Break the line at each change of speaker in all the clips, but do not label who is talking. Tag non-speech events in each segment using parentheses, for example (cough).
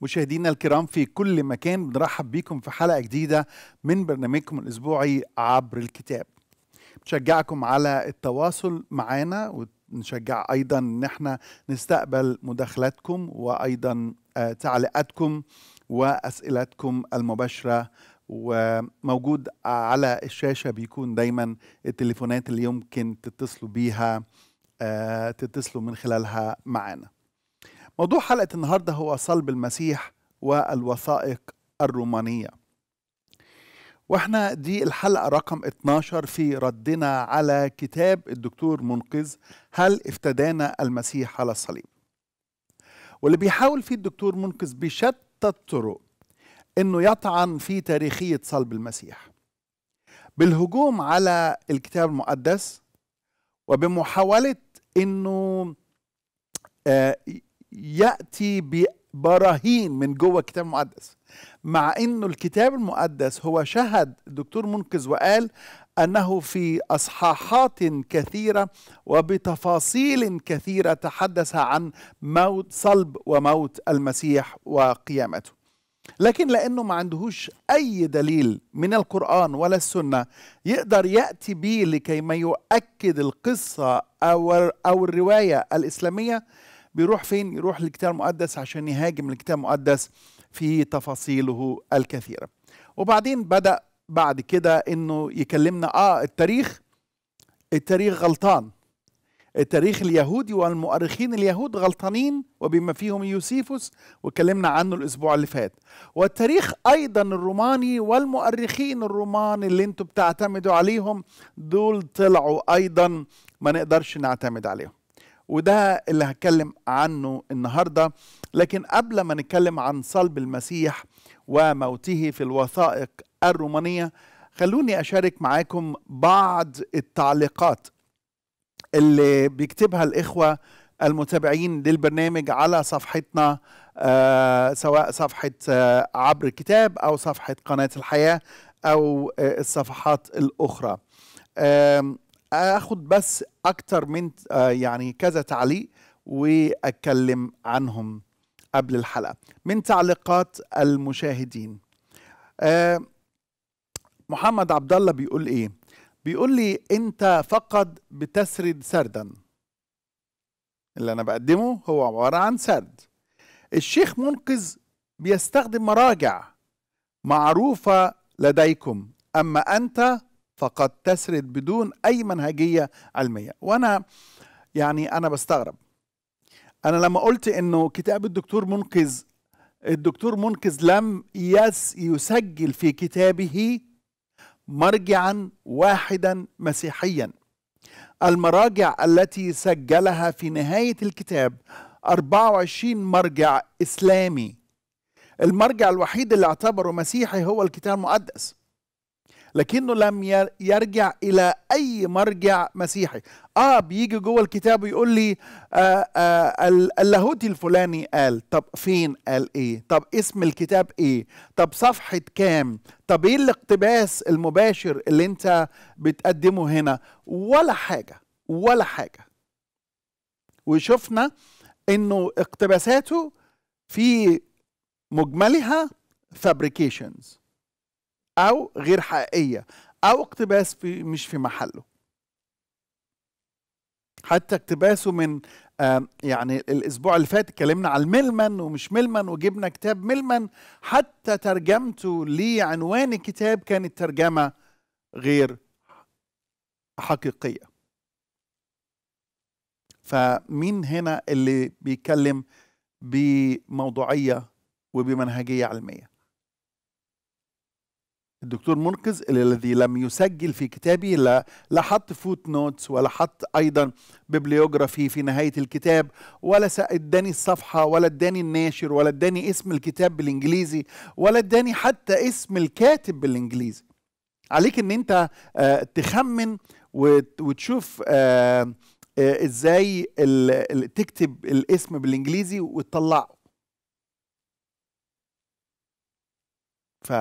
مشاهدينا الكرام في كل مكان بنرحب بيكم في حلقة جديدة من برنامجكم الأسبوعي عبر الكتاب بنشجعكم على التواصل معنا ونشجع أيضا أن احنا نستقبل مداخلاتكم وأيضا آه، تعليقاتكم وأسئلتكم المباشرة وموجود على الشاشة بيكون دايما التليفونات اللي يمكن تتصلوا بيها آه، تتصلوا من خلالها معنا موضوع حلقة النهاردة هو صلب المسيح والوثائق الرومانية واحنا دي الحلقة رقم 12 في ردنا على كتاب الدكتور منقذ هل افتدانا المسيح على الصليب واللي بيحاول فيه الدكتور منقذ بشتى الطرق انه يطعن في تاريخية صلب المسيح بالهجوم على الكتاب المقدس وبمحاولة انه آه، ياتي ببراهين من جوه الكتاب المقدس مع انه الكتاب المقدس هو شهد الدكتور منقذ وقال انه في اصحاحات كثيره وبتفاصيل كثيره تحدث عن موت صلب وموت المسيح وقيامته لكن لانه ما عندهوش اي دليل من القران ولا السنه يقدر ياتي به لكي ما يؤكد القصه او او الروايه الاسلاميه بيروح فين يروح للكتاب المقدس عشان يهاجم الكتاب المقدس في تفاصيله الكثيره وبعدين بدا بعد كده انه يكلمنا اه التاريخ التاريخ غلطان التاريخ اليهودي والمؤرخين اليهود غلطانين وبما فيهم يوسيفوس وكلمنا عنه الاسبوع اللي فات والتاريخ ايضا الروماني والمؤرخين الرومان اللي انتم بتعتمدوا عليهم دول طلعوا ايضا ما نقدرش نعتمد عليهم وده اللي هتكلم عنه النهارده لكن قبل ما نتكلم عن صلب المسيح وموته في الوثائق الرومانيه خلوني اشارك معاكم بعض التعليقات اللي بيكتبها الاخوه المتابعين للبرنامج على صفحتنا آه، سواء صفحه آه، عبر الكتاب او صفحه قناه الحياه او آه، الصفحات الاخرى اخد بس اكتر من آه، يعني كذا تعليق واتكلم عنهم قبل الحلقه من تعليقات المشاهدين آه، محمد عبد الله بيقول ايه بيقول لي انت فقط بتسرد سردا اللي انا بقدمه هو عباره عن سرد الشيخ منقذ بيستخدم مراجع معروفه لديكم اما انت فقد تسرد بدون أي منهجية علمية وأنا يعني أنا بستغرب أنا لما قلت إنه كتاب الدكتور منقذ الدكتور منقذ لم يس يسجل في كتابه مرجعا واحدا مسيحيا المراجع التي سجلها في نهاية الكتاب 24 مرجع إسلامي المرجع الوحيد اللي اعتبره مسيحي هو الكتاب المقدس لكنه لم يرجع الى اي مرجع مسيحي اه بيجي جوه الكتاب ويقول لي آه آه اللاهوتي الفلاني قال طب فين قال ايه طب اسم الكتاب ايه طب صفحه كام طب ايه الاقتباس المباشر اللي انت بتقدمه هنا ولا حاجه ولا حاجه وشفنا انه اقتباساته في مجملها فابريكيشنز أو غير حقيقية أو اقتباس في مش في محله حتى اقتباسه من يعني الاسبوع اللي فات اتكلمنا على الملمن ومش ملمن وجبنا كتاب ملمن حتى ترجمته لعنوان الكتاب كانت ترجمه غير حقيقيه فمين هنا اللي بيتكلم بموضوعيه وبمنهجيه علميه الدكتور منقذ الذي لم يسجل في كتابه لا لا حط فوت نوتس ولا حط ايضا بيبليوغرافي في نهايه الكتاب ولا اداني الصفحه ولا اداني الناشر ولا اداني اسم الكتاب بالانجليزي ولا اداني حتى اسم الكاتب بالانجليزي عليك ان انت آه، تخمن وتشوف آه، آه، ازاي تكتب الاسم بالانجليزي وتطلعه ف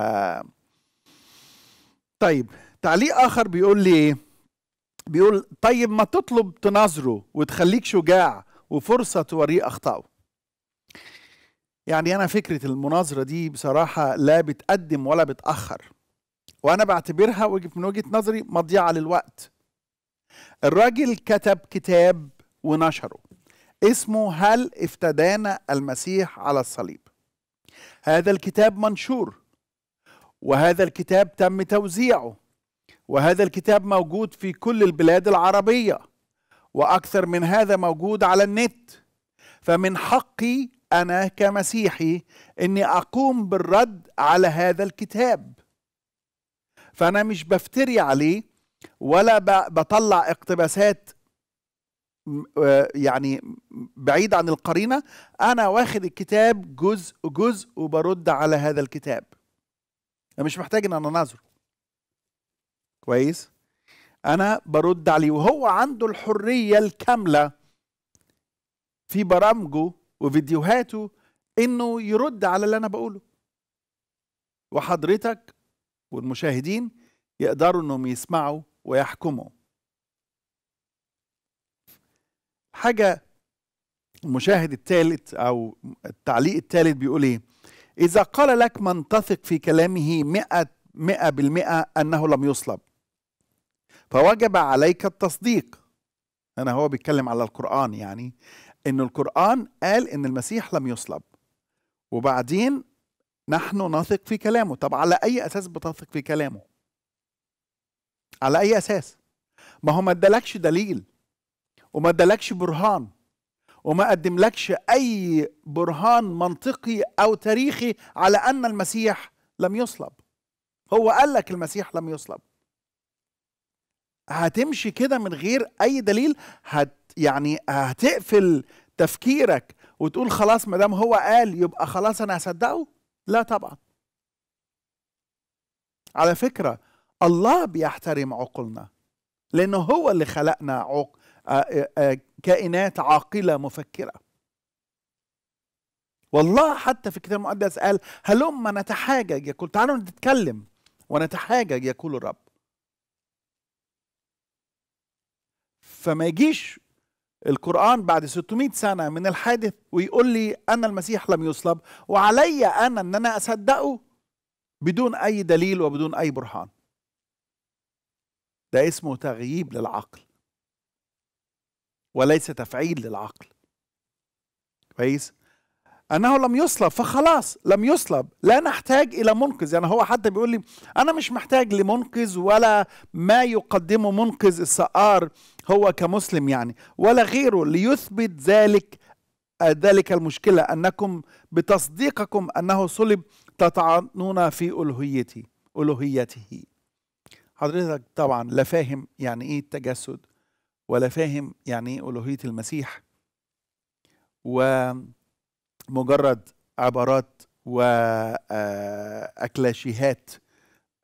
طيب تعليق اخر بيقول لي إيه؟ بيقول طيب ما تطلب تناظره وتخليك شجاع وفرصه توريه اخطائه يعني انا فكره المناظره دي بصراحه لا بتقدم ولا بتاخر وانا بعتبرها من وجهه نظري مضيعه للوقت الراجل كتب كتاب ونشره اسمه هل افتدانا المسيح على الصليب هذا الكتاب منشور وهذا الكتاب تم توزيعه وهذا الكتاب موجود في كل البلاد العربية وأكثر من هذا موجود على النت فمن حقي أنا كمسيحي أني أقوم بالرد على هذا الكتاب فأنا مش بفتري عليه ولا بطلع اقتباسات آه، يعني بعيد عن القرينة أنا واخد الكتاب جزء جزء وبرد على هذا الكتاب انا يعني مش محتاج ان انا نظره كويس انا برد عليه وهو عنده الحريه الكامله في برامجه وفيديوهاته انه يرد على اللي انا بقوله وحضرتك والمشاهدين يقدروا انهم يسمعوا ويحكموا حاجه المشاهد الثالث او التعليق الثالث بيقول ايه إذا قال لك من تثق في كلامه مئة, مئة بالمئة أنه لم يصلب فوجب عليك التصديق أنا هو بيتكلم على القرآن يعني إن القرآن قال إن المسيح لم يصلب وبعدين نحن نثق في كلامه طب على أي أساس بتثق في كلامه على أي أساس ما هو ما ادالكش دليل وما ادالكش برهان وما قدملكش أي برهان منطقي أو تاريخي على أن المسيح لم يصلب هو قال لك المسيح لم يصلب هتمشي كده من غير أي دليل هت يعني هتقفل تفكيرك وتقول خلاص ما دام هو قال يبقى خلاص أنا هصدقه لا طبعا على فكرة الله بيحترم عقولنا لأنه هو اللي خلقنا عق آه، آه، آه، كائنات عاقله مفكره والله حتى في الكتاب المقدس قال هلما نتحاجج يقول تعالوا نتكلم ونتحاجج يقول الرب فما يجيش القرآن بعد 600 سنة من الحادث ويقول لي أن المسيح لم يصلب وعلي أنا أن أنا أصدقه بدون أي دليل وبدون أي برهان ده اسمه تغييب للعقل وليس تفعيل للعقل كويس انه لم يصلب فخلاص لم يصلب لا نحتاج الى منقذ يعني هو حتى بيقول لي انا مش محتاج لمنقذ ولا ما يقدمه منقذ السقار هو كمسلم يعني ولا غيره ليثبت ذلك ذلك المشكله انكم بتصديقكم انه صلب تطعنون في الوهيته الوهيته حضرتك طبعا لا فاهم يعني ايه التجسد ولا فاهم يعني ايه الوهيه المسيح ومجرد عبارات واكلاشيهات آه،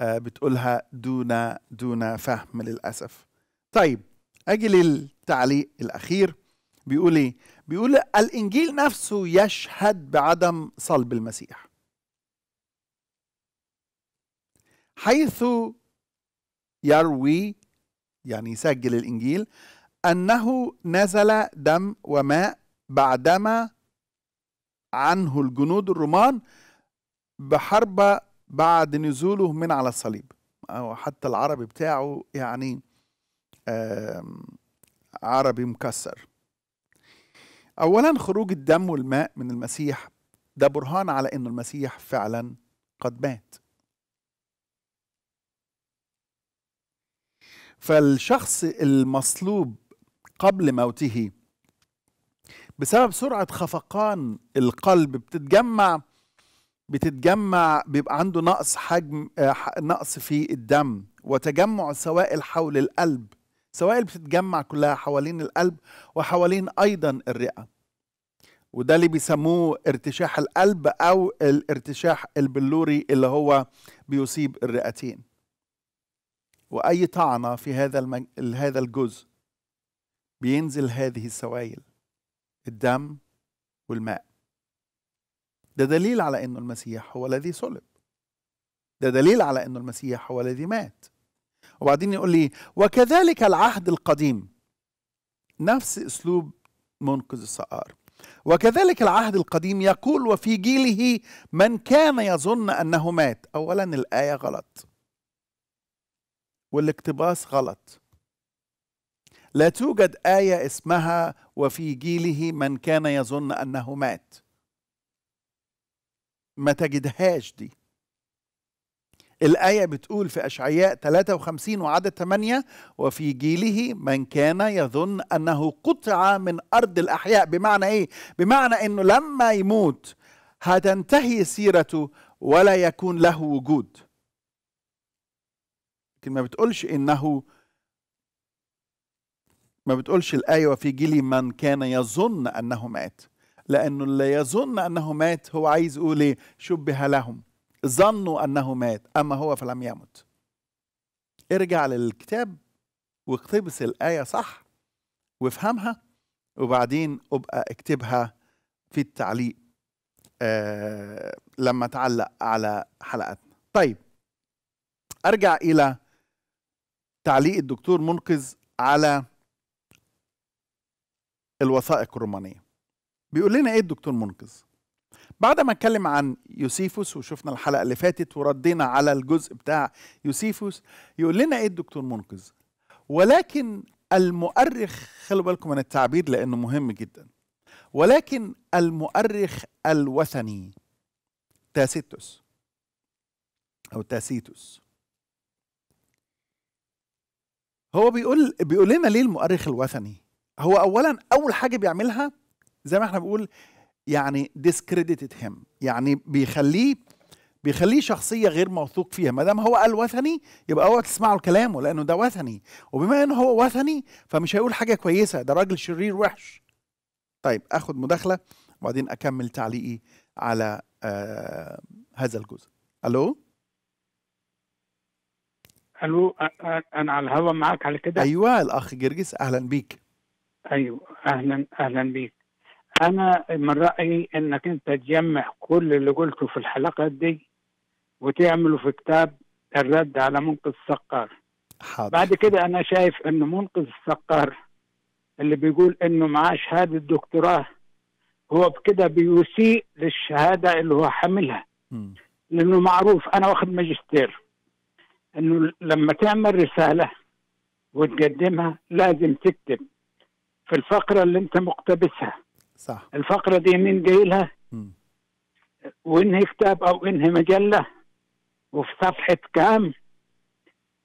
آه، بتقولها دون دون فهم للاسف طيب اجي للتعليق الاخير بيقول ايه بيقول الانجيل نفسه يشهد بعدم صلب المسيح حيث يروي يعني يسجل الانجيل أنه نزل دم وماء بعدما عنه الجنود الرومان بحربة بعد نزوله من على الصليب أو حتى العربي بتاعه يعني عربي مكسر أولا خروج الدم والماء من المسيح ده برهان على أن المسيح فعلا قد مات فالشخص المصلوب قبل موته بسبب سرعة خفقان القلب بتتجمع بتتجمع بيبقى عنده نقص حجم آه، نقص في الدم وتجمع السوائل حول القلب سوائل بتتجمع كلها حوالين القلب وحوالين أيضا الرئة وده اللي بيسموه ارتشاح القلب أو الارتشاح البلوري اللي هو بيصيب الرئتين وأي طعنة في هذا المج... هذا الجزء بينزل هذه السوائل الدم والماء ده دليل على انه المسيح هو الذي صلب ده دليل على انه المسيح هو الذي مات وبعدين يقول لي وكذلك العهد القديم نفس اسلوب منقذ السقار وكذلك العهد القديم يقول وفي جيله من كان يظن انه مات اولا الايه غلط والاقتباس غلط لا توجد آية اسمها وفي جيله من كان يظن أنه مات ما تجدهاش دي الآية بتقول في أشعياء 53 وعدد 8 وفي جيله من كان يظن أنه قطع من أرض الأحياء بمعنى إيه؟ بمعنى أنه لما يموت هتنتهي سيرته ولا يكون له وجود لكن ما بتقولش أنه ما بتقولش الآية وفي جيلي من كان يظن أنه مات لأنه اللي يظن أنه مات هو عايز يقول إيه شبه لهم ظنوا أنه مات أما هو فلم يمت ارجع للكتاب واقتبس الآية صح وافهمها وبعدين أبقى اكتبها في التعليق آه لما تعلق على حلقتنا طيب أرجع إلى تعليق الدكتور منقذ على الوثائق الرومانية بيقول لنا ايه الدكتور منقذ بعد ما اتكلم عن يوسيفوس وشفنا الحلقة اللي فاتت وردينا على الجزء بتاع يوسيفوس يقول لنا ايه الدكتور منقذ ولكن المؤرخ خلوا بالكم من التعبير لانه مهم جدا ولكن المؤرخ الوثني تاسيتوس او تاسيتوس هو بيقول بيقول لنا ليه المؤرخ الوثني هو اولا اول حاجه بيعملها زي ما احنا بنقول يعني ديسكريديتد هيم يعني بيخليه بيخليه شخصيه غير موثوق فيها ما دام هو قال وثني يبقى اوعى تسمعوا كلامه لانه ده وثني وبما انه هو وثني فمش هيقول حاجه كويسه ده راجل شرير وحش طيب اخد مداخله وبعدين اكمل تعليقي على آه هذا الجزء الو
الو انا على الهوا معاك على كده ايوه الاخ جرجس اهلا بيك ايوه اهلا اهلا بيك انا من رايي انك انت تجمع كل اللي قلته في الحلقات دي وتعمله في كتاب الرد على منقذ السقار حاضر. بعد كده انا شايف ان منقذ السقار اللي بيقول انه معاه شهاده دكتوراه هو بكده بيسيء للشهاده اللي هو حاملها م. لانه معروف انا واخد ماجستير انه لما تعمل رساله وتقدمها لازم تكتب في الفقرة اللي أنت مقتبسها صح الفقرة دي مين جاي وانهي كتاب أو انهي مجلة وفي صفحة كام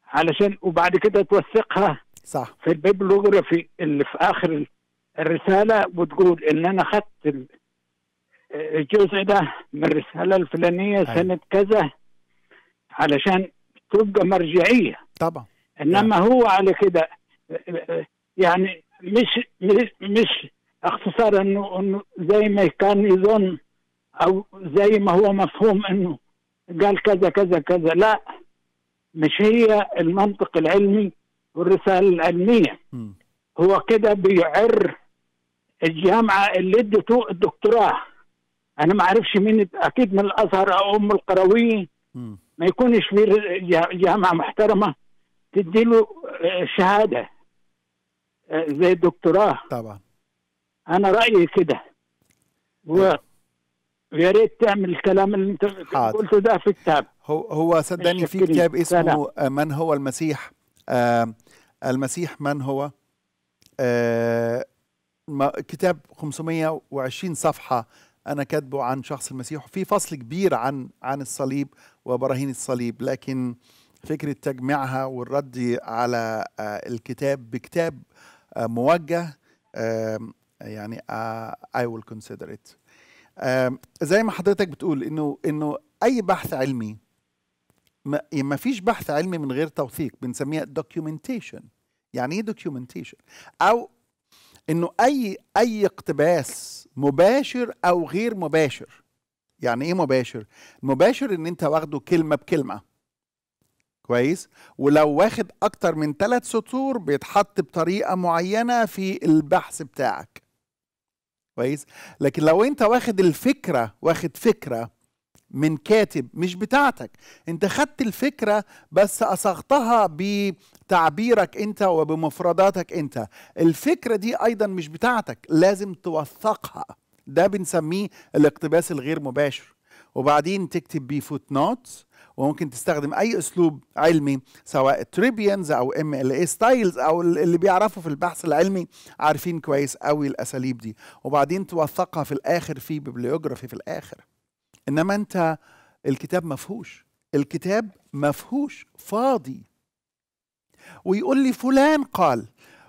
علشان وبعد كده توثقها صح في البيبلوغرافي اللي في آخر الرسالة وتقول إن أنا خدت الجزء ده من الرسالة الفلانية أيوه. سنة كذا علشان تبقى مرجعية طبعا انما يعني. هو على كده يعني مش مش, مش اختصار انه انه زي ما كان يظن او زي ما هو مفهوم انه قال كذا كذا كذا لا مش هي المنطق العلمي والرساله العلميه هو كده بيعر الجامعه اللي ادته الدكتوراه انا ما اعرفش مين اكيد من الازهر او ام القرويين ما يكونش في جامعه محترمه تديله آه، شهاده زي الدكتوراه طبعا انا رايي كده ويا طيب. ريت تعمل الكلام اللي
انت قلته ده في كتاب هو هو صدقني في كتاب اسمه سلام. من هو المسيح آه المسيح من هو آه كتاب 520 صفحه انا كاتبه عن شخص المسيح وفي فصل كبير عن عن الصليب وبراهين الصليب لكن فكره تجميعها والرد على آه، الكتاب بكتاب آه، موجه يعني آه، I will consider it زي ما حضرتك بتقول انه انه اي بحث علمي يعني ما فيش بحث علمي من غير توثيق بنسميها documentation يعني ايه documentation او انه اي اي اقتباس مباشر او غير مباشر يعني ايه مباشر مباشر ان انت واخده كلمه بكلمه كويس ولو واخد اكتر من ثلاث سطور بيتحط بطريقه معينه في البحث بتاعك كويس لكن لو انت واخد الفكره واخد فكره من كاتب مش بتاعتك انت خدت الفكره بس اصغتها بتعبيرك انت وبمفرداتك انت الفكره دي ايضا مش بتاعتك لازم توثقها ده بنسميه الاقتباس الغير مباشر وبعدين تكتب بيه فوت نوتس وممكن تستخدم اي اسلوب علمي سواء تريبيانز او ام ال اي ستايلز او اللي بيعرفوا في البحث العلمي عارفين كويس قوي الاساليب دي وبعدين توثقها في الاخر في ببليوجرافي في الاخر انما انت الكتاب مفهوش الكتاب مفهوش فاضي ويقول لي فلان قال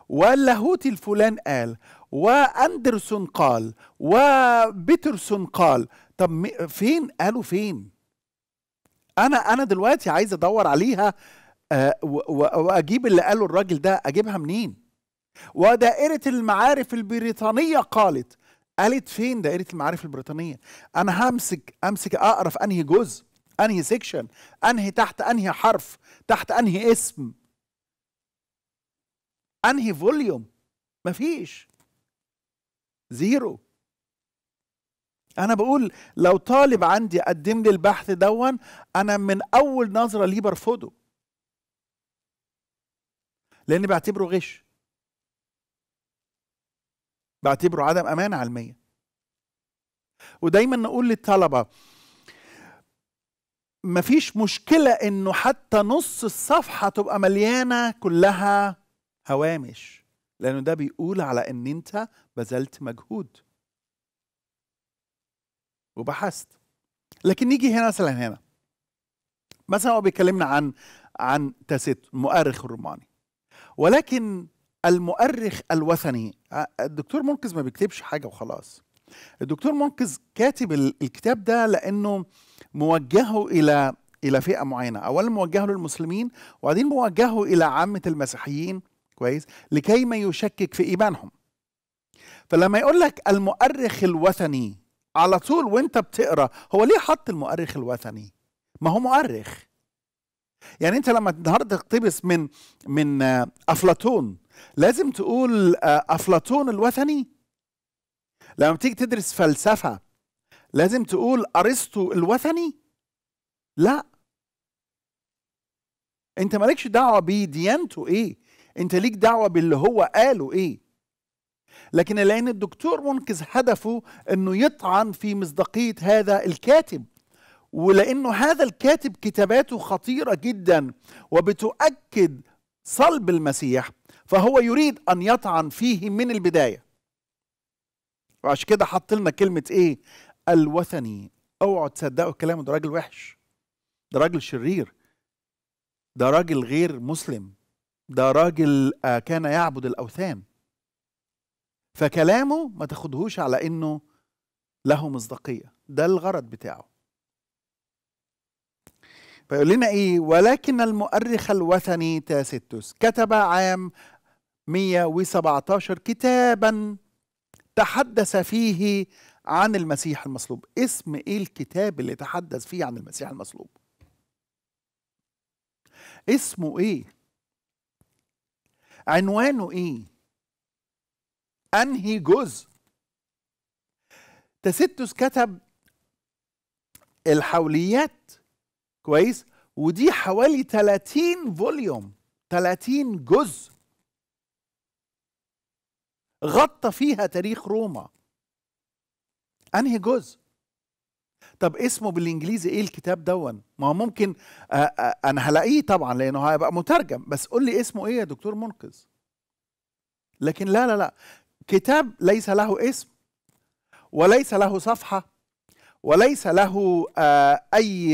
واللاهوتي الفلان قال واندرسون قال وبيترسون قال طب فين قالوا فين انا انا دلوقتي عايز ادور عليها آه، واجيب اللي قاله الراجل ده اجيبها منين ودائره المعارف البريطانيه قالت قالت فين دائره المعارف البريطانيه انا همسك امسك اقرا في انهي جزء انهي سيكشن انهي تحت انهي حرف تحت انهي اسم انهي فوليوم مفيش زيرو انا بقول لو طالب عندي قدم لي البحث دون انا من اول نظره ليه برفضه لاني بعتبره غش بعتبره عدم امانه علميه ودايما نقول للطلبه مفيش مشكله انه حتى نص الصفحه تبقى مليانه كلها هوامش لانه ده بيقول على ان انت بذلت مجهود وبحثت لكن نيجي هنا مثلا هنا مثلا هو بيكلمنا عن عن تاسيت المؤرخ الروماني ولكن المؤرخ الوثني آه، الدكتور منقذ ما بيكتبش حاجه وخلاص الدكتور منقذ كاتب الكتاب ده لانه موجهه الى الى فئه معينه اولا موجهه للمسلمين وبعدين موجهه الى عامه المسيحيين كويس لكي ما يشكك في ايمانهم فلما يقول لك المؤرخ الوثني على طول وانت بتقرا هو ليه حط المؤرخ الوثني ما هو مؤرخ يعني انت لما النهارده تقتبس من من آه، افلاطون لازم تقول آه، افلاطون الوثني لما تيجي تدرس فلسفه لازم تقول ارسطو الوثني لا انت مالكش دعوه بديانته ايه انت ليك دعوه باللي هو قاله ايه لكن الآن الدكتور منقذ هدفه أنه يطعن في مصداقية هذا الكاتب ولأنه هذا الكاتب كتاباته خطيرة جدا وبتؤكد صلب المسيح فهو يريد أن يطعن فيه من البداية وعشان كده حط لنا كلمة إيه الوثني اوعوا تصدقوا كلامه ده راجل وحش ده راجل شرير ده راجل غير مسلم ده راجل آه، كان يعبد الاوثان فكلامه ما تاخدهوش على انه له مصداقيه ده الغرض بتاعه فيقول لنا ايه ولكن المؤرخ الوثني تاستوس كتب عام 117 كتابا تحدث فيه عن المسيح المصلوب اسم ايه الكتاب اللي تحدث فيه عن المسيح المصلوب اسمه ايه عنوانه ايه أنهي جزء تستوس كتب الحوليات كويس ودي حوالي 30 فوليوم 30 جزء غطى فيها تاريخ روما انهي جزء طب اسمه بالانجليزي ايه الكتاب دون ما هو ممكن آه، آه، انا هلاقيه طبعا لانه هيبقى مترجم بس قول لي اسمه ايه يا دكتور منقذ لكن لا لا لا كتاب ليس له اسم وليس له صفحه وليس له آه، اي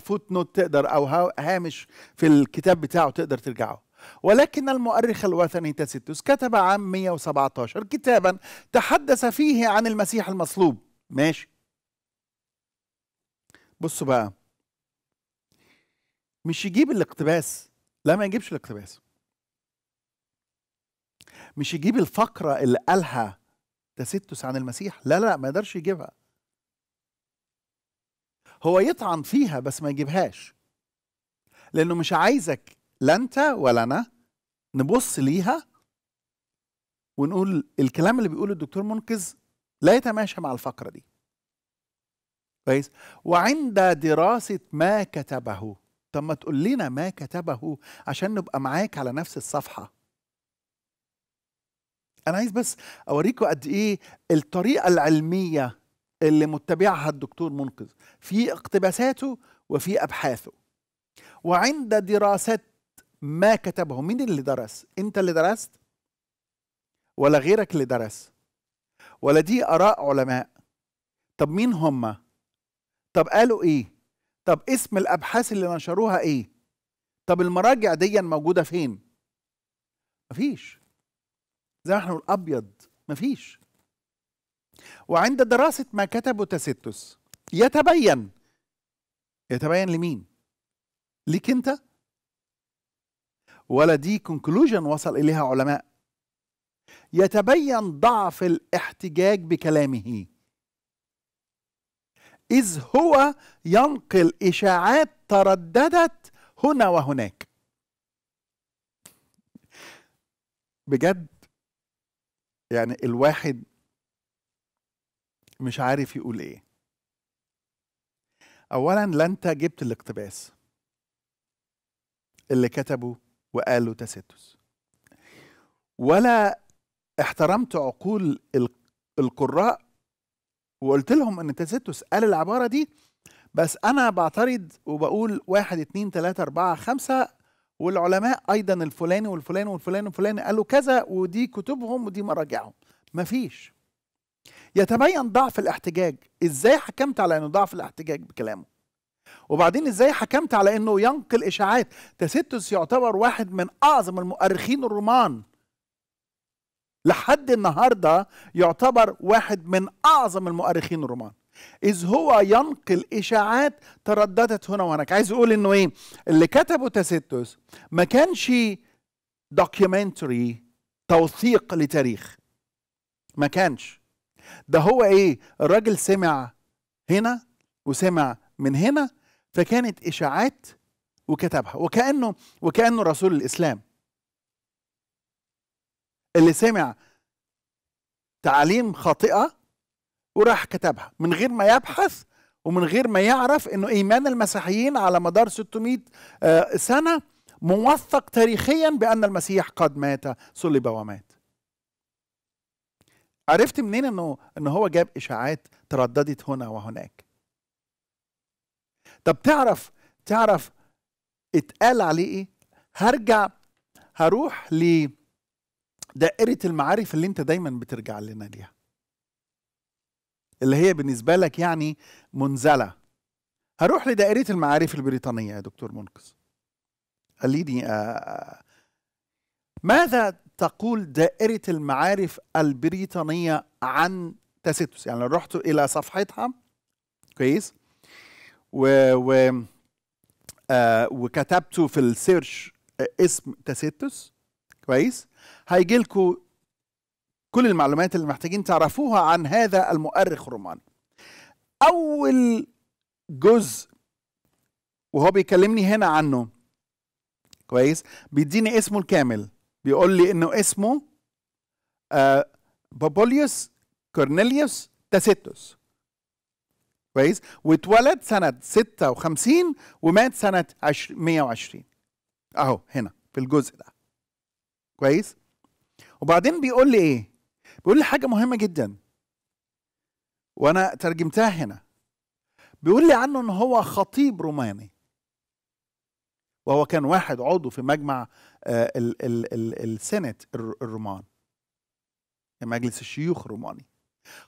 فوت آه، نوت آه، تقدر او هامش في الكتاب بتاعه تقدر ترجعه ولكن المؤرخ الوثني تاسيتوس كتب عام 117 كتابا تحدث فيه عن المسيح المصلوب ماشي بصوا بقى مش يجيب الاقتباس لا ما يجيبش الاقتباس مش يجيب الفقرة اللي قالها تستس عن المسيح لا لا ما يقدرش يجيبها هو يطعن فيها بس ما يجيبهاش لأنه مش عايزك لا أنت ولا أنا نبص ليها ونقول الكلام اللي بيقوله الدكتور منقذ لا يتماشى مع الفقرة دي كويس وعند دراسة ما كتبه طب ما تقول لنا ما كتبه عشان نبقى معاك على نفس الصفحة انا عايز بس اوريكم قد ايه الطريقه العلميه اللي متبعها الدكتور منقذ في اقتباساته وفي ابحاثه وعند دراسات ما كتبه مين اللي درس انت اللي درست ولا غيرك اللي درس ولا دي اراء علماء طب مين هم طب قالوا ايه طب اسم الابحاث اللي نشروها ايه طب المراجع دي موجوده فين مفيش زي ما احنا بنقول ابيض مفيش وعند دراسه ما كتبه تستس يتبين يتبين لمين ليك انت ولا دي كونكلوجن وصل اليها علماء يتبين ضعف الاحتجاج بكلامه إذ هو ينقل إشاعات ترددت هنا وهناك بجد يعني الواحد مش عارف يقول ايه اولا لا انت جبت الاقتباس اللي كتبه وقاله تاسيتوس ولا احترمت عقول القراء وقلت لهم ان تاسيتوس قال العبارة دي بس انا بعترض وبقول واحد اتنين تلاتة اربعة خمسة والعلماء ايضا الفلاني والفلاني والفلاني والفلاني قالوا كذا ودي كتبهم ودي مراجعهم مفيش يتبين ضعف الاحتجاج ازاي حكمت على انه ضعف الاحتجاج بكلامه وبعدين ازاي حكمت على انه ينقل اشاعات تاسيتوس يعتبر واحد من اعظم المؤرخين الرومان لحد النهارده يعتبر واحد من اعظم المؤرخين الرومان إذ هو ينقل إشاعات ترددت هنا وهناك عايز أقول إنه إيه اللي كتبه تاسيتوس ما كانش دوكيومنتري توثيق لتاريخ ما كانش ده هو إيه الراجل سمع هنا وسمع من هنا فكانت إشاعات وكتبها وكأنه وكأنه رسول الإسلام اللي سمع تعاليم خاطئة وراح كتبها من غير ما يبحث ومن غير ما يعرف انه ايمان المسيحيين على مدار 600 آه، سنه موثق تاريخيا بان المسيح قد مات صلب ومات عرفت منين انه ان هو جاب اشاعات ترددت هنا وهناك طب تعرف تعرف اتقال عليه ايه هرجع هروح لدائره المعارف اللي انت دايما بترجع لنا ليها اللي هي بالنسبه لك يعني منزله هروح لدائره المعارف البريطانيه يا دكتور منقذ خليني آه، آه، ماذا تقول دائرة المعارف البريطانية عن تاسيتوس يعني لو رحت إلى صفحتها كويس و, و آه وكتبتوا في السيرش آه، اسم تاسيتوس كويس هيجي لكم كل المعلومات اللي محتاجين تعرفوها عن هذا المؤرخ الروماني أول جزء وهو بيكلمني هنا عنه كويس بيديني اسمه الكامل بيقول لي انه اسمه آه بابوليوس كورنيليوس تاسيتوس كويس واتولد سنة 56 ومات سنة 120 اهو هنا في الجزء ده كويس وبعدين بيقول لي ايه بيقول لي حاجه مهمه جدا وانا ترجمتها هنا بيقول لي عنه ان هو خطيب روماني وهو كان واحد عضو في مجمع آه، السنت الرومان مجلس الشيوخ الروماني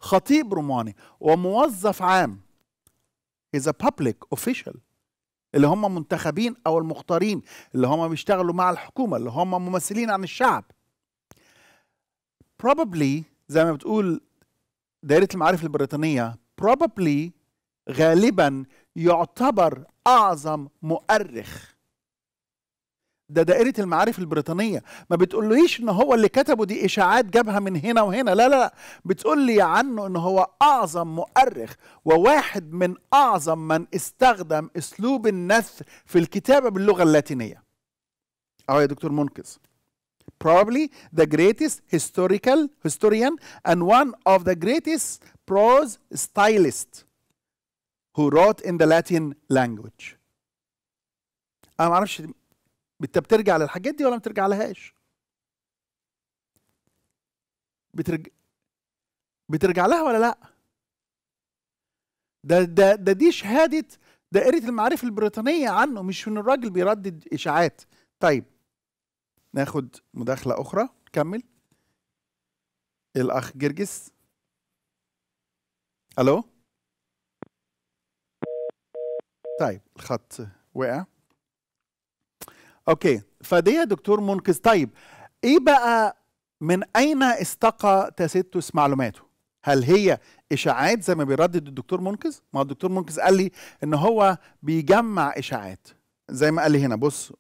خطيب روماني وموظف عام is a public official اللي هم منتخبين او المختارين اللي هم بيشتغلوا مع الحكومه اللي هم ممثلين عن الشعب probably زي ما بتقول دائرة المعارف البريطانية probably غالبا يعتبر أعظم مؤرخ ده دائرة المعارف البريطانية ما بتقوليش ان هو اللي كتبه دي اشاعات جابها من هنا وهنا لا لا, لا. بتقول لي عنه ان هو اعظم مؤرخ وواحد من اعظم من استخدم اسلوب النث في الكتابة باللغة اللاتينية اهو يا دكتور منقذ probably the greatest historical historian and one of the greatest prose stylists who wrote in the Latin language. أنا ما أعرفش أنت بترجع للحاجات دي ولا ما بترجعلهاش؟ بترجع بترجع لها ولا لأ؟ ده ده ده دي شهادة دائرة المعارف البريطانية عنه مش من الراجل بيردد إشاعات. طيب ناخد مداخلة أخرى كمل الأخ جرجس ألو طيب الخط وقع أوكي فدي يا دكتور منقذ طيب إيه بقى من أين استقى تاسيتوس معلوماته؟ هل هي إشاعات زي ما بيردد الدكتور منقذ؟ ما الدكتور منقذ قال لي إن هو بيجمع إشاعات زي ما قال لي هنا بص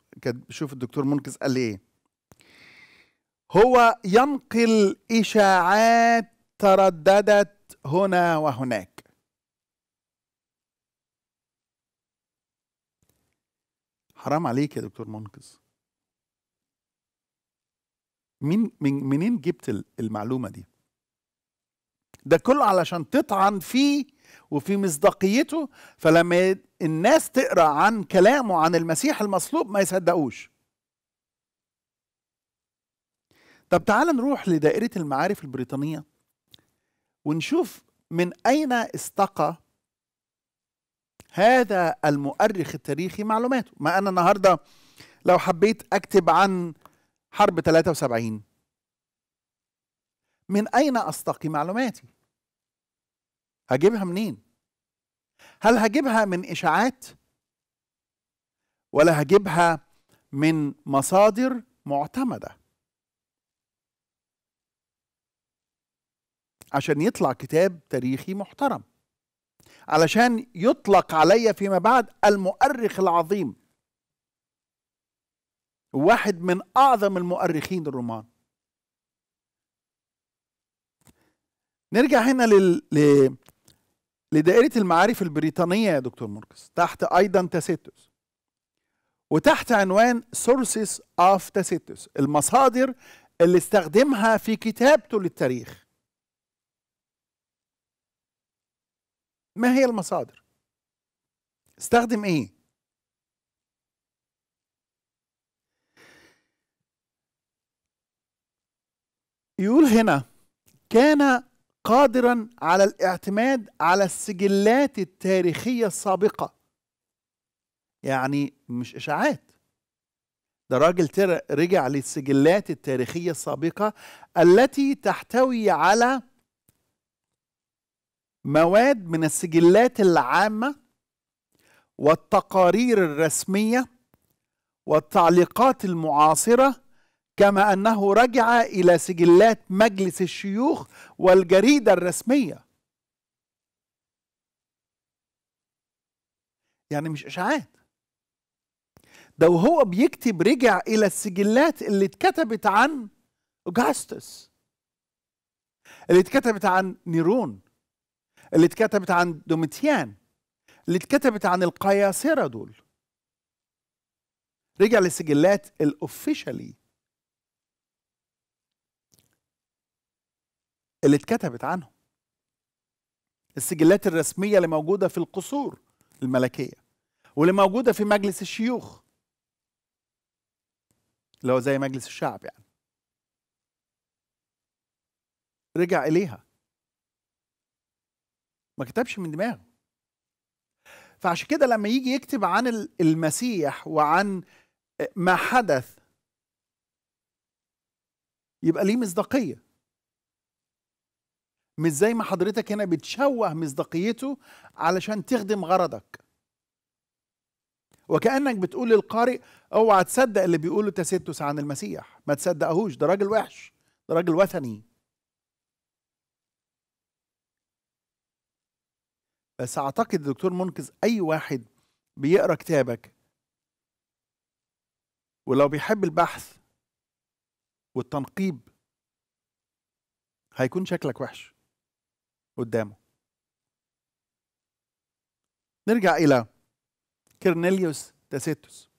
شوف الدكتور منقذ قال لي إيه هو ينقل اشاعات ترددت هنا وهناك حرام عليك يا دكتور منقذ مين من منين جبت المعلومه دي ده كله علشان تطعن فيه وفي مصداقيته فلما الناس تقرا عن كلامه عن المسيح المصلوب ما يصدقوش طب تعال نروح لدائرة المعارف البريطانية ونشوف من أين استقى هذا المؤرخ التاريخي معلوماته ما أنا النهاردة لو حبيت أكتب عن حرب 73 من أين أستقي معلوماتي؟ هجيبها منين؟ هل هجيبها من إشاعات؟ ولا هجيبها من مصادر معتمدة؟ عشان يطلع كتاب تاريخي محترم علشان يطلق علي فيما بعد المؤرخ العظيم واحد من أعظم المؤرخين الرومان نرجع هنا لل... ل... لدائرة المعارف البريطانية يا دكتور مركز تحت أيضا تاسيتوس وتحت عنوان Sources of تاسيتوس المصادر اللي استخدمها في كتابته للتاريخ ما هي المصادر استخدم ايه يقول هنا كان قادرا على الاعتماد على السجلات التاريخيه السابقه يعني مش اشاعات ده راجل رجع للسجلات التاريخيه السابقه التي تحتوي على مواد من السجلات العامة والتقارير الرسمية والتعليقات المعاصرة كما أنه رجع إلى سجلات مجلس الشيوخ والجريدة الرسمية يعني مش إشاعات ده وهو بيكتب رجع إلى السجلات اللي اتكتبت عن أوجستس اللي اتكتبت عن نيرون اللي اتكتبت عن دومتيان اللي اتكتبت عن القياصرة دول رجع للسجلات الاوفيشالي اللي اتكتبت عنهم السجلات الرسمية اللي موجودة في القصور الملكية واللي موجودة في مجلس الشيوخ اللي هو زي مجلس الشعب يعني رجع إليها ما كتبش من دماغه فعشان كده لما يجي يكتب عن المسيح وعن آه، ما حدث يبقى ليه مصداقيه مش زي ما حضرتك هنا بتشوه مصداقيته علشان تخدم غرضك وكانك بتقول للقارئ اوعى تصدق اللي بيقوله تاسيتوس عن المسيح ما تصدقهوش ده راجل وحش ده راجل وثني بس اعتقد دكتور منقذ اي واحد بيقرا كتابك ولو بيحب البحث والتنقيب هيكون شكلك وحش قدامه نرجع الى كيرنيليوس تاسيتوس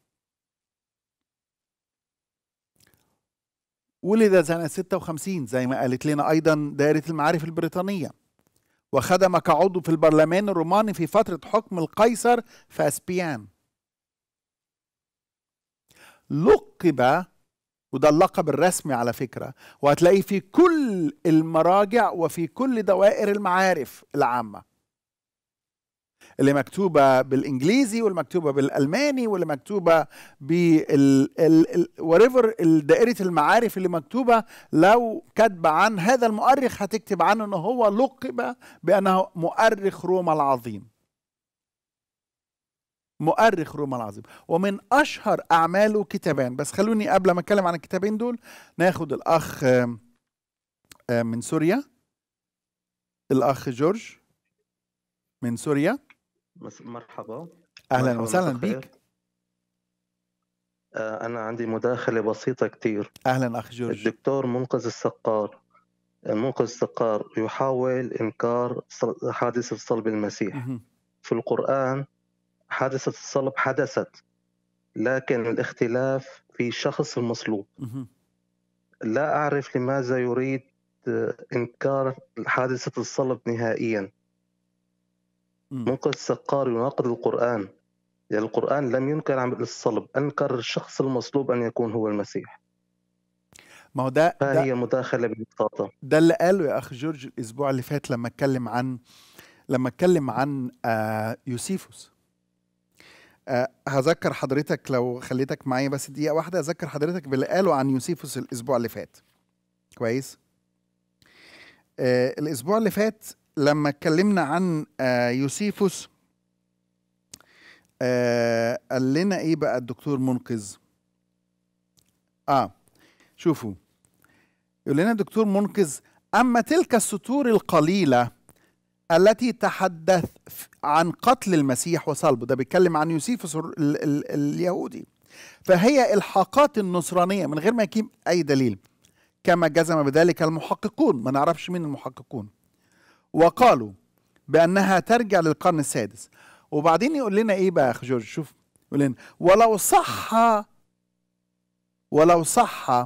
ولد سنة 56 زي ما قالت لنا أيضا دائرة المعارف البريطانية وخدم كعضو في البرلمان الروماني في فترة حكم القيصر في أسبيان لقب وده اللقب الرسمي على فكرة وهتلاقيه في كل المراجع وفي كل دوائر المعارف العامة اللي مكتوبة بالإنجليزي والمكتوبة بالألماني واللي مكتوبة بال وريفر دائرة المعارف اللي مكتوبة لو كاتبة عن هذا المؤرخ هتكتب عنه إن هو لقب بأنه مؤرخ روما العظيم مؤرخ روما العظيم ومن أشهر أعماله كتابان بس خلوني قبل ما أتكلم عن الكتابين دول ناخد الأخ آه، من سوريا الأخ جورج من سوريا
مرحبا
اهلا وسهلا بك
آه، انا عندي مداخله بسيطه كثير اهلا اخ جورج الدكتور منقذ السقار آه، منقذ السقار يحاول انكار حادثه صلب المسيح في القران حادثه الصلب حدثت لكن الاختلاف في شخص المصلوب لا اعرف لماذا يريد آه، انكار حادثه الصلب نهائيا منقذ السقار يناقض القرآن يعني القرآن لم ينكر عن الصلب أنكر الشخص المصلوب أن يكون هو المسيح ما هو ده فهي ده مداخلة بالبساطة
ده اللي قاله يا أخ جورج الأسبوع اللي فات لما اتكلم عن لما اتكلم عن آه، يوسيفوس آه، هذكر حضرتك لو خليتك معايا بس دقيقة واحدة هذكر حضرتك باللي قاله عن يوسيفوس الأسبوع اللي فات كويس آه الأسبوع اللي فات لما اتكلمنا عن آه، يوسيفوس آه، قال لنا ايه بقى الدكتور منقذ اه شوفوا يقول لنا الدكتور منقذ اما تلك السطور القليله التي تحدث عن قتل المسيح وصلبه ده بيتكلم عن يوسيفوس اليهودي فهي الحاقات النصرانيه من غير ما يجيب اي دليل كما جزم بذلك المحققون ما نعرفش مين المحققون وقالوا بأنها ترجع للقرن السادس وبعدين يقول لنا إيه بقى يا أخ جورج شوف يقول لنا ولو صح ولو صح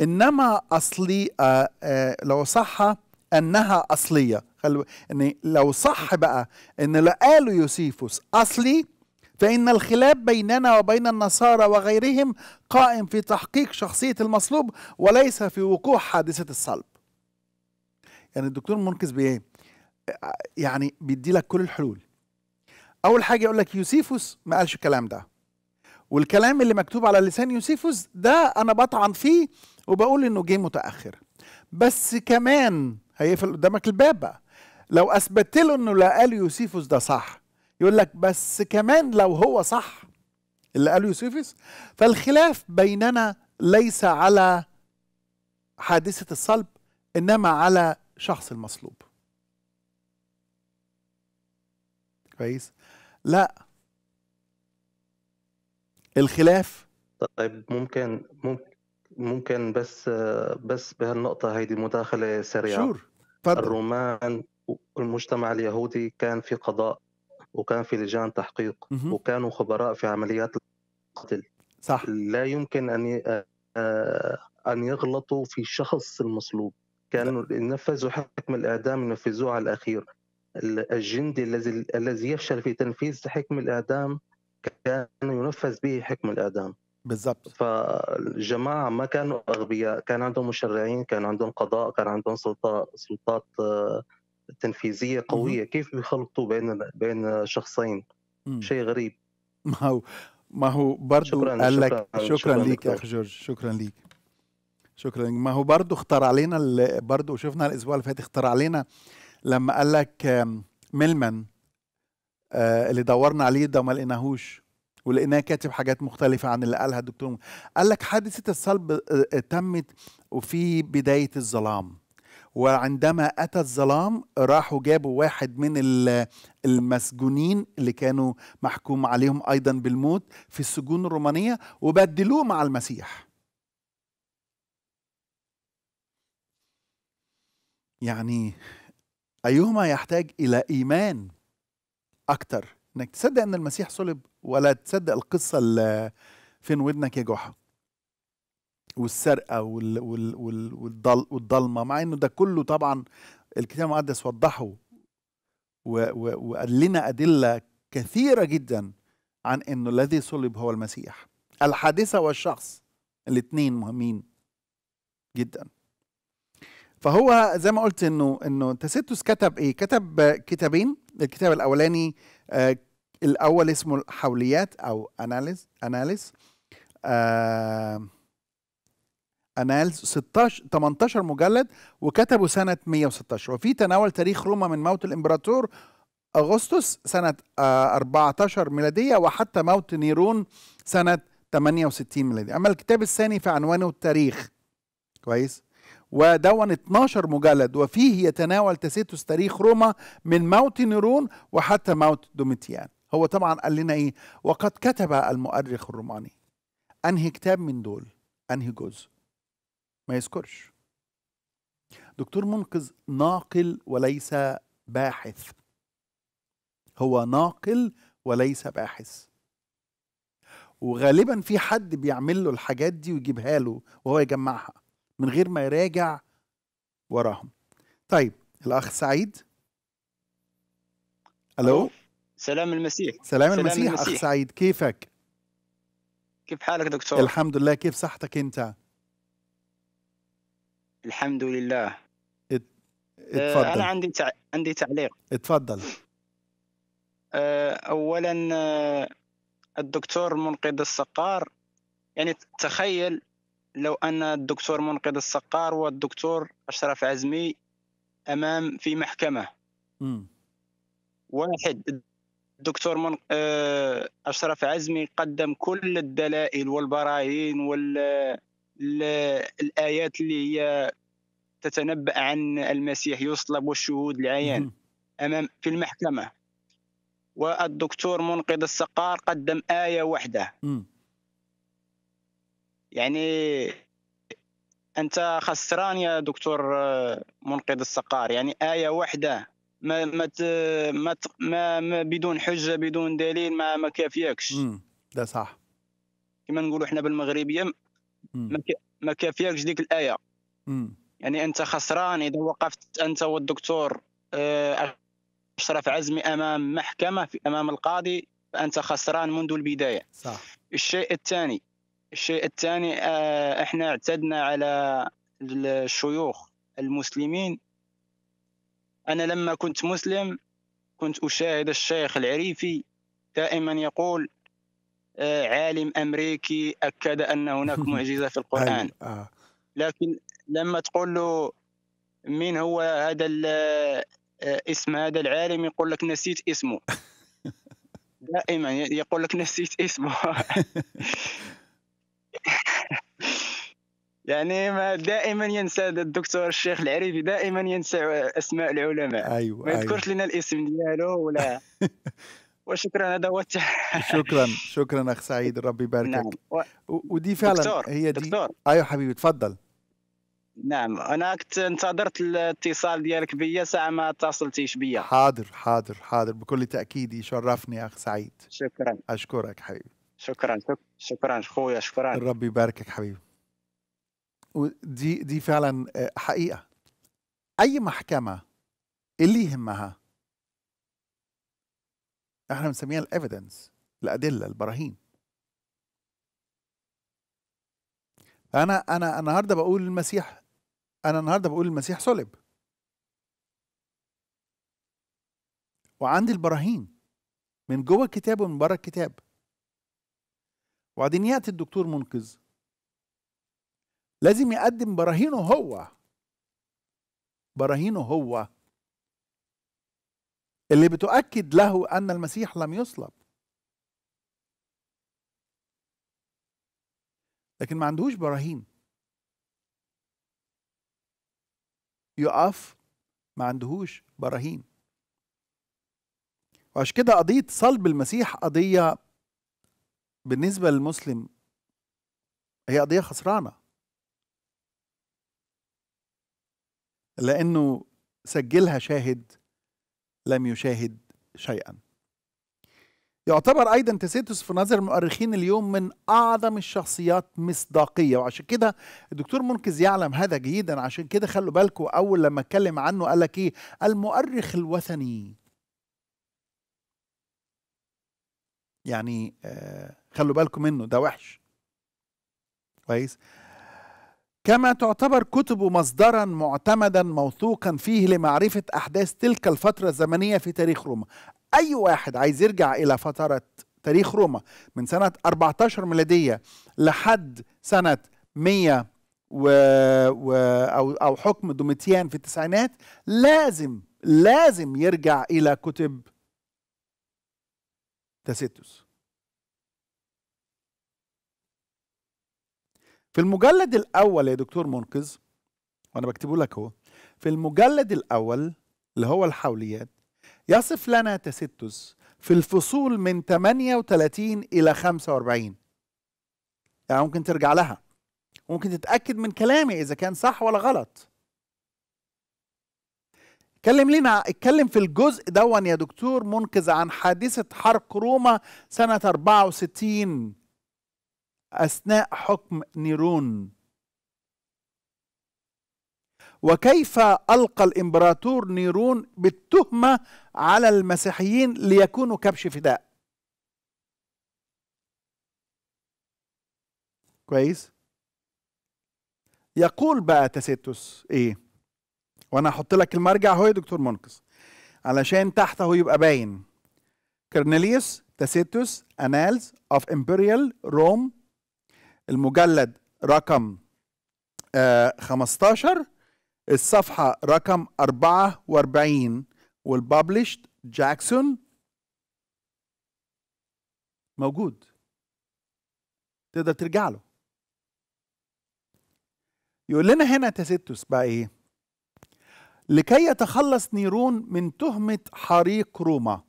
إنما أصلي آآ آه، آآ آه، لو صح أنها أصلية خلو إن لو صح بقى إن لو قالوا يوسيفوس أصلي فإن الخلاف بيننا وبين النصارى وغيرهم قائم في تحقيق شخصية المصلوب وليس في وقوع حادثة الصلب يعني الدكتور منقذ بايه يعني بيدي لك كل الحلول اول حاجه يقول لك يوسيفوس ما قالش الكلام ده والكلام اللي مكتوب على لسان يوسيفوس ده انا بطعن فيه وبقول انه جه متاخر بس كمان هيقفل قدامك الباب بقى لو اثبتت له انه لا قال يوسيفوس ده صح يقول لك بس كمان لو هو صح اللي قاله يوسيفوس فالخلاف بيننا ليس على حادثه الصلب انما على شخص المصلوب كويس لا الخلاف
طيب ممكن ممكن بس بس بهالنقطة هيدي مداخلة سريعة شور. فضل. الرومان والمجتمع اليهودي كان في قضاء وكان في لجان تحقيق مه. وكانوا خبراء في عمليات القتل صح لا يمكن أن أن يغلطوا في شخص المصلوب كانوا نعم. نفذوا حكم الاعدام نفذوه على الاخير الجندي الذي الذي يفشل في تنفيذ حكم الاعدام كان ينفذ به حكم الاعدام بالضبط فالجماعه ما كانوا اغبياء كان عندهم مشرعين كان عندهم قضاء كان عندهم سلطات سلطات آه، تنفيذيه قويه كيف بيخلطوا بين بين شخصين شيء غريب
ما هو ما هو برضه قال لك شكرا, شكرا, شكرا ليك اخ جورج شكرا ليك شكرا ما هو برضو اختار علينا برضو شفنا الاسبوع اللي فات اختار علينا لما قال لك ميلمان آه، اللي دورنا عليه ده ما لقيناهوش ولقيناه كاتب حاجات مختلفة عن اللي قالها الدكتور قال لك حادثة الصلب آه، آه، تمت وفي بداية الظلام وعندما أتى الظلام راحوا جابوا واحد من المسجونين اللي كانوا محكوم عليهم أيضا بالموت في السجون الرومانية وبدلوه مع المسيح يعني أيهما يحتاج إلى إيمان أكتر إنك تصدق إن المسيح صلب ولا تصدق القصة اللي فين ودنك يا جحا والسرقة وال وال وال والضل والضلمة مع إنه ده كله طبعا الكتاب المقدس وضحه وقال لنا أدلة كثيرة جدا عن إنه الذي صلب هو المسيح الحادثة والشخص الاثنين مهمين جدا فهو زي ما قلت انه انه تاسيتوس كتب ايه كتب كتابين الكتاب الاولاني آه الاول اسمه الحوليات او اناليز اناليز آه اناليز 16 18 مجلد وكتبه سنه 116 وفي تناول تاريخ روما من موت الامبراطور اغسطس سنه آه 14 ميلاديه وحتى موت نيرون سنه 68 ميلادي اما الكتاب الثاني فعنوانه التاريخ كويس ودون 12 مجلد وفيه يتناول تاسيتوس تاريخ روما من موت نيرون وحتى موت دوميتيان هو طبعا قال لنا ايه وقد كتب المؤرخ الروماني انهي كتاب من دول انهي جزء ما يذكرش دكتور منقذ ناقل وليس باحث هو ناقل وليس باحث وغالبا في حد بيعمل له الحاجات دي ويجيبها له وهو يجمعها من غير ما يراجع وراهم طيب الأخ سعيد ألو
سلام المسيح سلام, سلام المسيح, المسيح أخ
سعيد كيفك؟ كيف حالك
دكتور؟ الحمد
لله كيف صحتك أنت؟
الحمد لله آه،
اتفضل أنا
عندي تع... عندي تعليق اتفضل آه، أولا آه، الدكتور منقذ الصقار يعني تخيل لو ان الدكتور منقذ السقار والدكتور اشرف عزمي امام في محكمه م. واحد الدكتور من آه، اشرف عزمي قدم كل الدلائل والبراهين والايات اللي هي تتنبأ عن المسيح يصلب والشهود العيان امام في المحكمه والدكتور منقذ السقار قدم ايه واحده م. يعني انت خسران يا دكتور آه، منقذ السقار يعني ايه واحده ما ما ما, ما, ما بدون حجه بدون دليل ما ما كافياكش ده صح كما نقولوا احنا بالمغربيه ما ما كافياكش ديك الايه مم. يعني انت خسران اذا وقفت انت والدكتور آه، اشرف عزمي امام محكمه في امام القاضي فانت خسران منذ البدايه صح الشيء الثاني الشيء الثاني آه، احنا اعتدنا على الشيوخ المسلمين انا لما كنت مسلم كنت اشاهد الشيخ العريفي دائما يقول آه، عالم امريكي اكد ان هناك (laughs) معجزه في القران آه. لكن لما تقول له مين هو هذا اسم هذا العالم يقول لك نسيت اسمه (laughs) دائما يقول لك نسيت اسمه (laughs) (laughs) يعني ما دائما ينسى الدكتور الشيخ العريفي دائما ينسى اسماء العلماء أيوة ما أيوة. يذكرش أيوة. لنا الاسم ديالو ولا (laughs) وشكرا هذا هو
(laughs) شكرا شكرا اخ سعيد ربي يبارك نعم. و... ودي فعلا دكتور. هي دي دكتور. ايوه حبيبي تفضل
نعم انا كنت انتظرت الاتصال ديالك بيا ساعه ما اتصلتيش بيا
حاضر حاضر حاضر بكل تاكيد يشرفني اخ سعيد شكرا اشكرك حبيبي شكرا شكرا اخويا خويا شكرا الرب يباركك حبيبي ودي دي فعلا آه، حقيقه اي محكمه اللي يهمها احنا بنسميها الايفيدنس الادله البراهين انا انا النهارده بقول المسيح انا النهارده بقول المسيح صلب وعندي البراهين من جوه الكتاب ومن بره الكتاب وبعدين ياتي الدكتور منقذ لازم يقدم براهينه هو براهينه هو اللي بتؤكد له ان المسيح لم يصلب لكن ما عندهوش براهين يقف ما عندهوش براهين وعشان كده قضية صلب المسيح قضية بالنسبة للمسلم هي قضية خسرانة لأنه سجلها شاهد لم يشاهد شيئا يعتبر أيضا تسيتوس في نظر المؤرخين اليوم من أعظم الشخصيات مصداقية وعشان كده الدكتور منقذ يعلم هذا جيدا عشان كده خلوا بالكم أول لما اتكلم عنه قال لك إيه المؤرخ الوثني يعني آه، خلوا بالكم منه ده وحش كويس كما تعتبر كتب مصدرا معتمدا موثوقا فيه لمعرفة أحداث تلك الفترة الزمنية في تاريخ روما أي واحد عايز يرجع إلى فترة تاريخ روما من سنة 14 ميلادية لحد سنة 100 و... و... أو... أو حكم دوميتيان في التسعينات لازم لازم يرجع إلى كتب تسيتوس في المجلد الاول يا دكتور منقذ وانا بكتبه لك اهو في المجلد الاول اللي هو الحوليات يصف لنا تسيتوس في الفصول من 38 الى 45 يعني ممكن ترجع لها ممكن تتاكد من كلامي اذا كان صح ولا غلط اتكلم لنا اتكلم في الجزء دون يا دكتور منقذ عن حادثة حرق روما سنة 64 أثناء حكم نيرون وكيف ألقى الإمبراطور نيرون بالتهمة على المسيحيين ليكونوا كبش فداء كويس يقول بقى تسيتوس ايه وانا هحط لك المرجع اهو يا دكتور منقذ علشان تحت اهو يبقى باين كرنيليوس تاسيتوس انالز اوف امبريال روم المجلد رقم آه 15 الصفحه رقم 44 والببلشد جاكسون موجود تقدر ترجع له يقول لنا هنا تاسيتوس بقى ايه لكي يتخلص نيرون من تهمة حريق روما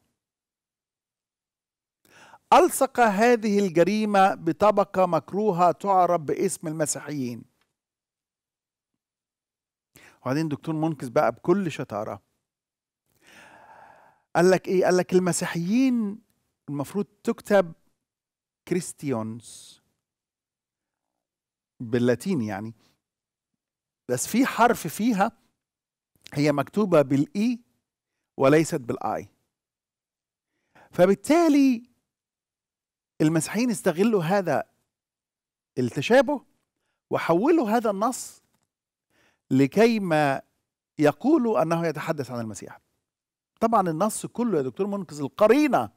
ألصق هذه الجريمة بطبقة مكروهة تعرف باسم المسيحيين وبعدين دكتور منقذ بقى بكل شطارة قال لك إيه؟ قال لك المسيحيين المفروض تكتب كريستيونز باللاتيني يعني بس في حرف فيها هي مكتوبة بالإي وليست بالآي فبالتالي المسيحيين استغلوا هذا التشابه وحولوا هذا النص لكيما يقولوا أنه يتحدث عن المسيح طبعا النص كله يا دكتور منقذ القرينة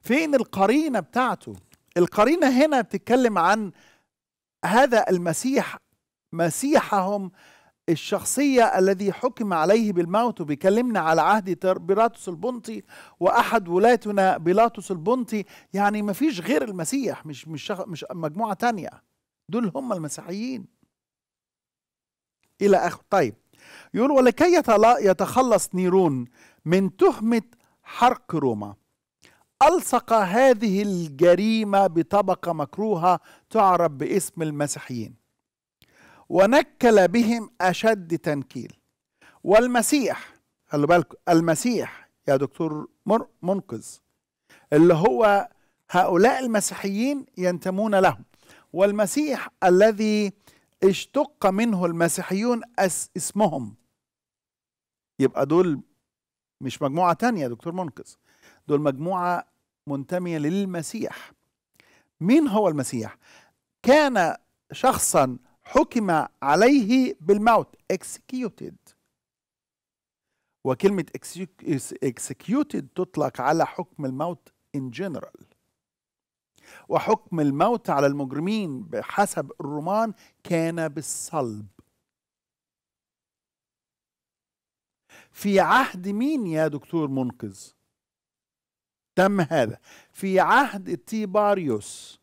فين القرينة بتاعته القرينة هنا بتتكلم عن هذا المسيح مسيحهم الشخصية الذي حكم عليه بالموت وبيكلمنا على عهد بيلاطس البنطي وأحد ولاتنا بيلاطس البنطي يعني ما فيش غير المسيح مش مش مش مجموعة تانية دول هم المسيحيين إلى آخر طيب يقول ولكي يتخلص نيرون من تهمة حرق روما ألصق هذه الجريمة بطبقة مكروهة تعرف باسم المسيحيين ونكل بهم أشد تنكيل والمسيح خلوا بالكم المسيح يا دكتور منقذ اللي هو هؤلاء المسيحيين ينتمون لهم والمسيح الذي اشتق منه المسيحيون أس اسمهم يبقى دول مش مجموعة تانية يا دكتور منقذ دول مجموعة منتمية للمسيح مين هو المسيح كان شخصا حكم عليه بالموت executed وكلمة executed تطلق على حكم الموت in general وحكم الموت على المجرمين بحسب الرومان كان بالصلب في عهد مين يا دكتور منقذ تم هذا في عهد تيباريوس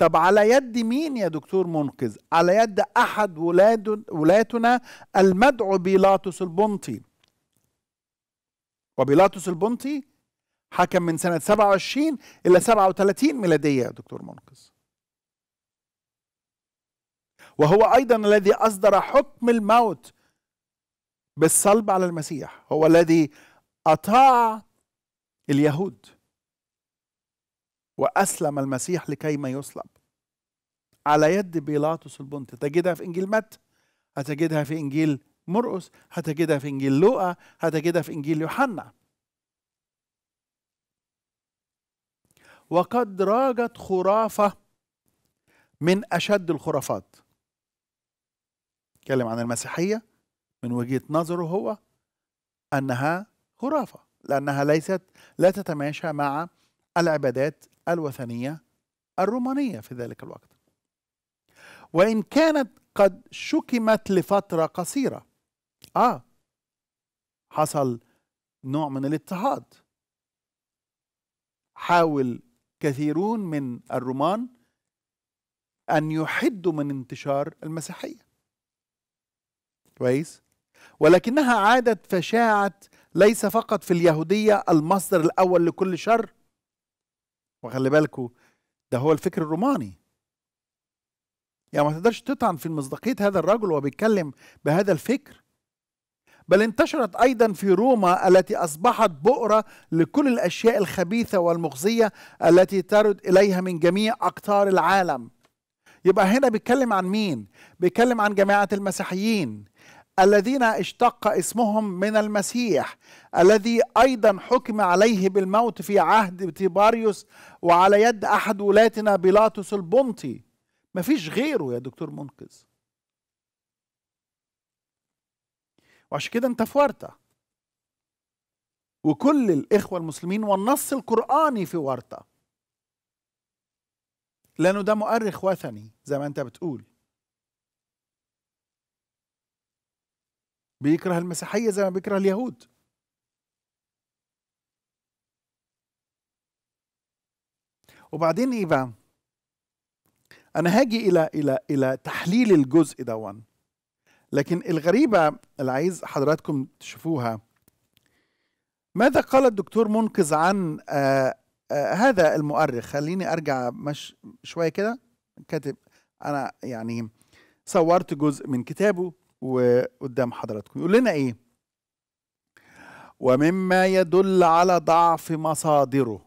طب على يد مين يا دكتور منقذ على يد احد ولاد ولاتنا المدعو بيلاطس البنطي وبيلاطس البنطي حكم من سنة 27 إلى 37 ميلادية يا دكتور منقذ وهو أيضا الذي أصدر حكم الموت بالصلب على المسيح هو الذي أطاع اليهود وأسلم المسيح لكيما يصلب على يد بيلاطس البنطي تجدها في إنجيل متى هتجدها في إنجيل مرقس هتجدها في إنجيل لوقا هتجدها في إنجيل يوحنا وقد راجت خرافة من أشد الخرافات تكلم عن المسيحية من وجهة نظره هو أنها خرافة لأنها ليست لا تتماشى مع العبادات الوثنية الرومانية في ذلك الوقت وإن كانت قد شكمت لفترة قصيرة آه حصل نوع من الاضطهاد حاول كثيرون من الرومان أن يحدوا من انتشار المسيحية كويس ولكنها عادت فشاعت ليس فقط في اليهودية المصدر الأول لكل شر وخلي بالكوا ده هو الفكر الروماني يعني ما تقدرش تطعن في مصداقية هذا الرجل وبيتكلم بهذا الفكر بل انتشرت أيضا في روما التي أصبحت بؤرة لكل الأشياء الخبيثة والمخزية التي ترد إليها من جميع أقطار العالم يبقى هنا بيتكلم عن مين؟ بيتكلم عن جماعة المسيحيين الذين اشتق اسمهم من المسيح الذي ايضا حكم عليه بالموت في عهد تيباريوس وعلى يد احد ولاتنا بيلاطس البنطي مفيش غيره يا دكتور منقذ وعشان كده انت في ورطه وكل الاخوه المسلمين والنص القراني في ورطه لانه ده مؤرخ وثني زي ما انت بتقول بيكره المسيحية زي ما بيكره اليهود وبعدين ايه بقى انا هاجي الى الى الى تحليل الجزء دون لكن الغريبة اللي عايز حضراتكم تشوفوها ماذا قال الدكتور منقذ عن آآ آه، آآ آه، هذا المؤرخ خليني ارجع مش شوية كده كاتب انا يعني صورت جزء من كتابه وقدام حضراتكم يقول لنا ايه ومما يدل على ضعف مصادره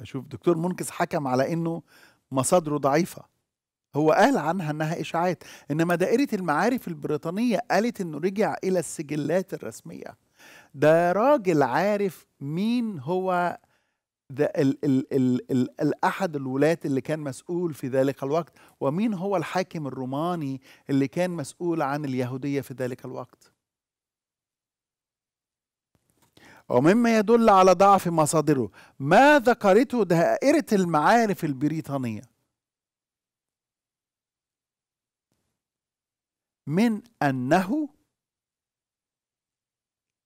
اشوف دكتور منقذ حكم على انه مصادره ضعيفه هو قال عنها انها اشاعات انما دائره المعارف البريطانيه قالت انه رجع الى السجلات الرسميه ده راجل عارف مين هو ده الـ الـ الـ الـ ال أحد الولاة اللي كان مسؤول في ذلك الوقت ومين هو الحاكم الروماني اللي كان مسؤول عن اليهودية في ذلك الوقت ومما يدل على ضعف مصادره ما ذكرته دائرة المعارف البريطانية من أنه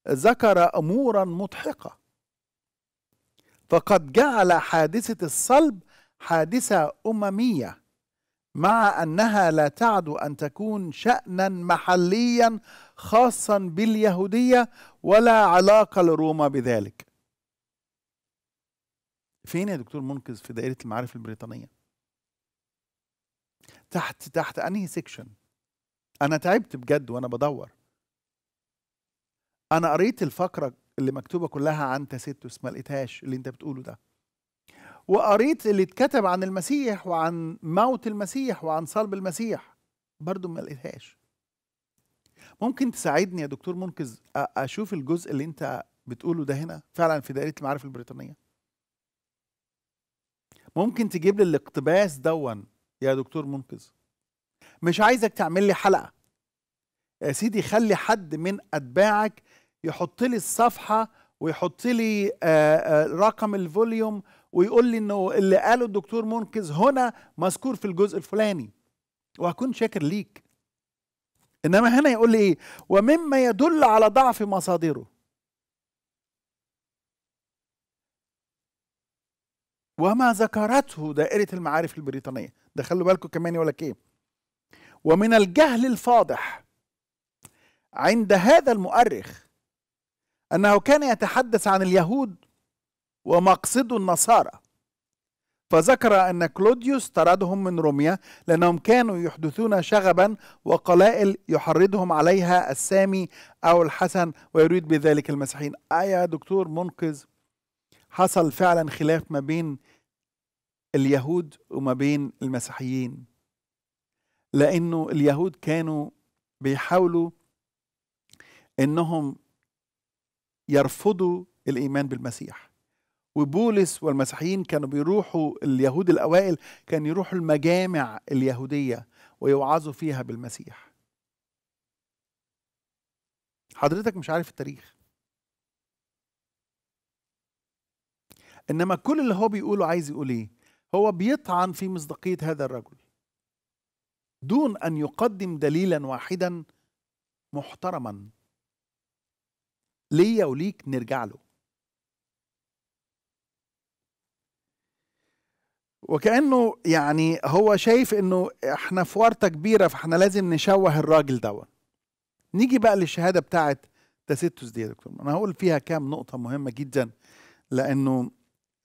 ذكر أمورا مضحكة فقد جعل حادثة الصلب حادثة أممية مع أنها لا تعد أن تكون شأنا محليا خاصا باليهودية ولا علاقة لروما بذلك فين يا دكتور منقذ في دائرة المعارف البريطانية تحت تحت أنهي سيكشن أنا تعبت بجد وأنا بدور أنا قريت الفقرة اللي مكتوبه كلها عن تاستوس ما لقيتهاش اللي انت بتقوله ده وقريت اللي اتكتب عن المسيح وعن موت المسيح وعن صلب المسيح برضو ما لقيتهاش ممكن تساعدني يا دكتور منقذ اشوف الجزء اللي انت بتقوله ده هنا فعلا في دائره المعارف البريطانيه ممكن تجيب لي الاقتباس دون يا دكتور منقذ مش عايزك تعمل لي حلقه يا سيدي خلي حد من اتباعك يحط لي الصفحه ويحط لي آه، آه، رقم الفوليوم ويقول لي انه اللي قاله الدكتور منقذ هنا مذكور في الجزء الفلاني وهكون شاكر ليك انما هنا يقول لي ايه ومما يدل على ضعف مصادره وما ذكرته دائرة المعارف البريطانية ده خلوا بالكم كمان يقول لك ايه ومن الجهل الفاضح عند هذا المؤرخ أنه كان يتحدث عن اليهود ومقصد النصارى فذكر أن كلوديوس طردهم من روميا لأنهم كانوا يحدثون شغبا وقلائل يحرضهم عليها السامي أو الحسن ويريد بذلك المسيحيين آه يا دكتور منقذ حصل فعلا خلاف ما بين اليهود وما بين المسيحيين لأنه اليهود كانوا بيحاولوا انهم يرفضوا الايمان بالمسيح وبولس والمسيحيين كانوا بيروحوا اليهود الاوائل كانوا يروحوا المجامع اليهوديه ويوعظوا فيها بالمسيح حضرتك مش عارف التاريخ انما كل اللي هو بيقوله عايز يقول ايه هو بيطعن في مصداقيه هذا الرجل دون ان يقدم دليلا واحدا محترما ليا وليك نرجع له وكانه يعني هو شايف انه احنا في ورطه كبيره فاحنا لازم نشوه الراجل دون نيجي بقى للشهاده بتاعه تاسيتوس دي يا دكتور انا هقول فيها كام نقطه مهمه جدا لانه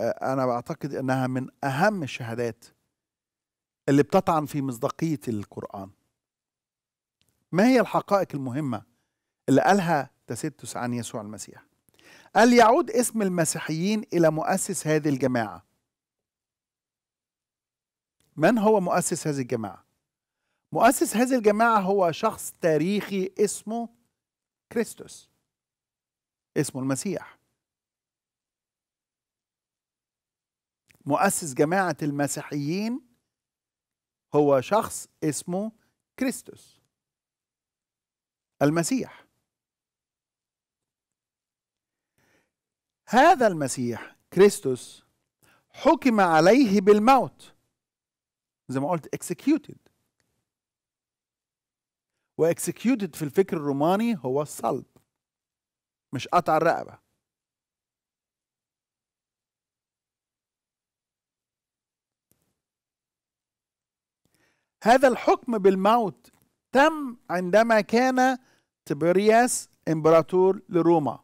آه، انا بعتقد انها من اهم الشهادات اللي بتطعن في مصداقيه القران ما هي الحقائق المهمه اللي قالها التستس عن يسوع المسيح قال يعود اسم المسيحيين إلى مؤسس هذه الجماعة من هو مؤسس هذه الجماعة؟ مؤسس هذه الجماعة هو شخص تاريخي اسمه كريستوس اسمه المسيح مؤسس جماعة المسيحيين هو شخص اسمه كريستوس المسيح هذا المسيح كريستوس حكم عليه بالموت زي ما قلت executed واكسكيوتد في الفكر الروماني هو الصلب مش قطع الرقبه هذا الحكم بالموت تم عندما كان تبرياس امبراطور لروما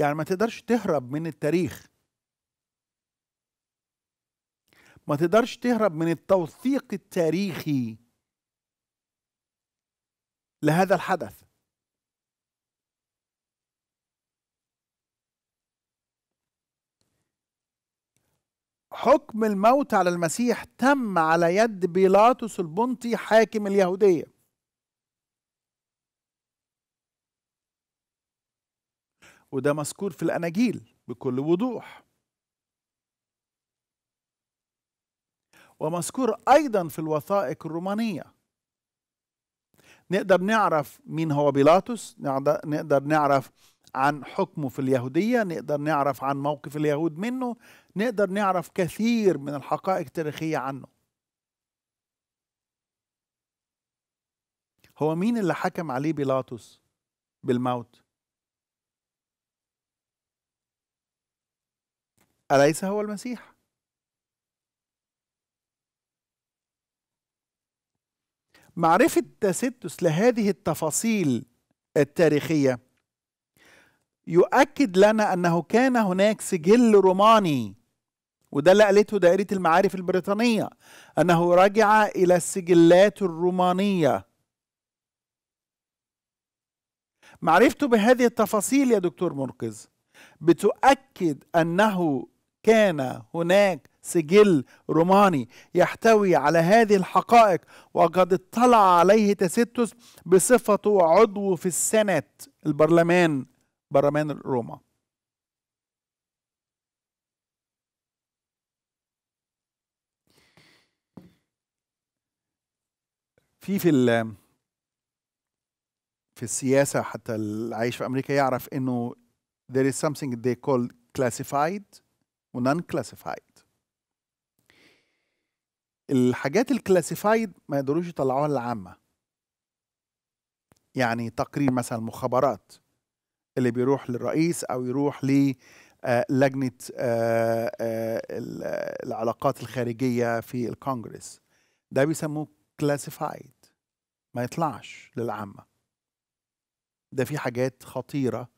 يعني ما تقدرش تهرب من التاريخ ما تقدرش تهرب من التوثيق التاريخي لهذا الحدث حكم الموت على المسيح تم على يد بيلاطس البنطي حاكم اليهوديه وده مذكور في الأناجيل بكل وضوح ومذكور أيضا في الوثائق الرومانية نقدر نعرف مين هو بيلاطس نقدر نعرف عن حكمه في اليهودية نقدر نعرف عن موقف اليهود منه نقدر نعرف كثير من الحقائق التاريخية عنه هو مين اللي حكم عليه بيلاطس بالموت أليس هو المسيح؟ معرفة تاسيتوس لهذه التفاصيل التاريخية يؤكد لنا أنه كان هناك سجل روماني وده اللي قالته دائرة المعارف البريطانية أنه رجع إلى السجلات الرومانية معرفته بهذه التفاصيل يا دكتور منقذ بتؤكد أنه كان هناك سجل روماني يحتوي على هذه الحقائق وقد اطلع عليه تستس بصفته عضو في السنت البرلمان برلمان روما في في في السياسة حتى العيش في أمريكا يعرف إنه there is something they call classified ونان كلاسيفايد الحاجات الكلاسيفايد ما يقدروش يطلعوها للعامة يعني تقرير مثلا المخابرات اللي بيروح للرئيس او يروح آه، لجنة آه، آه، العلاقات الخارجية في الكونجرس ده بيسموه كلاسيفايد ما يطلعش للعامة ده في حاجات خطيرة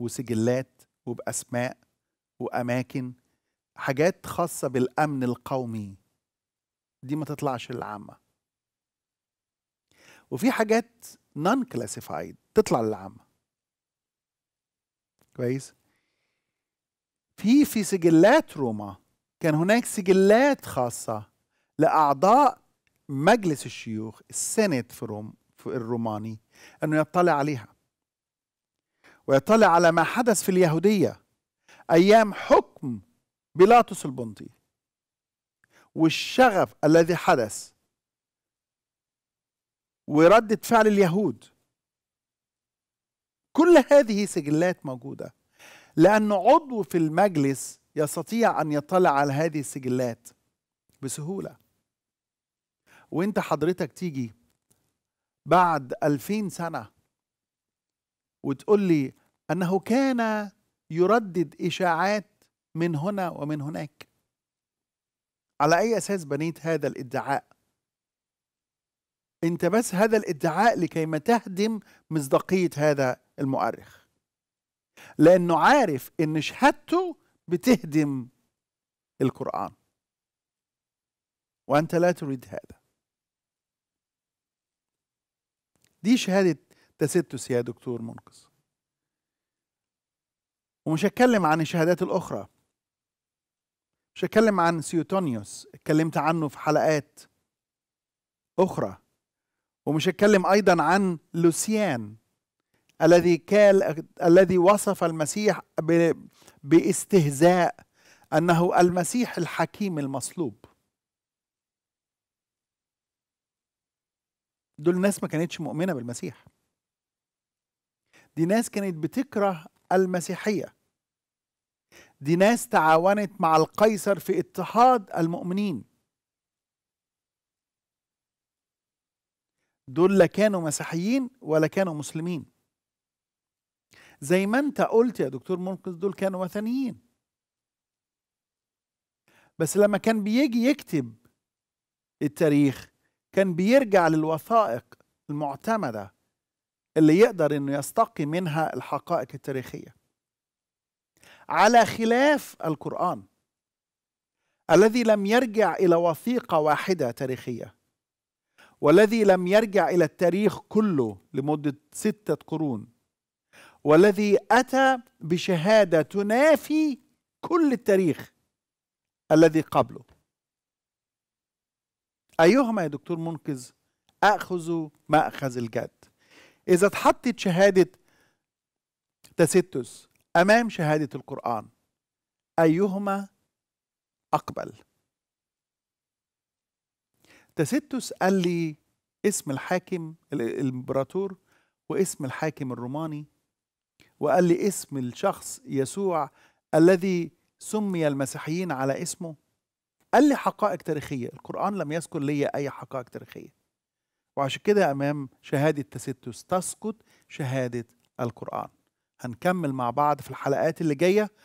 وسجلات وبأسماء وأماكن حاجات خاصة بالأمن القومي دي ما تطلعش للعامة وفي حاجات نون كلاسيفايد تطلع للعامة كويس في في سجلات روما كان هناك سجلات خاصة لأعضاء مجلس الشيوخ السنت في روم في الروماني أنه يطلع عليها ويطلع على ما حدث في اليهودية أيام حكم بيلاطس البنطي والشغف الذي حدث وردة فعل اليهود كل هذه سجلات موجودة لأن عضو في المجلس يستطيع أن يطلع على هذه السجلات بسهولة وانت حضرتك تيجي بعد ألفين سنة وتقول لي أنه كان يردد إشاعات من هنا ومن هناك على أي أساس بنيت هذا الادعاء أنت بس هذا الادعاء لكيما تهدم مصداقية هذا المؤرخ لأنه عارف أن شهادته بتهدم القرآن وأنت لا تريد هذا دي شهادة تستس يا دكتور منقذ ومش هتكلم عن الشهادات الأخرى مش هتكلم عن سيوتونيوس اتكلمت عنه في حلقات أخرى ومش هتكلم أيضا عن لوسيان الذي كان الذي وصف المسيح باستهزاء أنه المسيح الحكيم المصلوب دول ناس ما كانتش مؤمنة بالمسيح دي ناس كانت بتكره المسيحية دي ناس تعاونت مع القيصر في اضطهاد المؤمنين دول لا كانوا مسيحيين ولا كانوا مسلمين زي ما انت قلت يا دكتور منقذ دول كانوا وثنيين بس لما كان بيجي يكتب التاريخ كان بيرجع للوثائق المعتمده اللي يقدر انه يستقي منها الحقائق التاريخيه على خلاف القرآن الذي لم يرجع إلى وثيقة واحدة تاريخية والذي لم يرجع إلى التاريخ كله لمدة ستة قرون والذي أتى بشهادة تنافي كل التاريخ الذي قبله أيهما يا دكتور منقذ أخذ مأخذ الجد إذا اتحطت شهادة تستس امام شهاده القران ايهما اقبل تستس قال لي اسم الحاكم الامبراطور واسم الحاكم الروماني وقال لي اسم الشخص يسوع الذي سمي المسيحيين على اسمه قال لي حقائق تاريخية القرآن لم يذكر لي أي حقائق تاريخية وعشان كده أمام شهادة تستس تسقط شهادة القرآن هنكمل مع بعض في الحلقات اللي جايه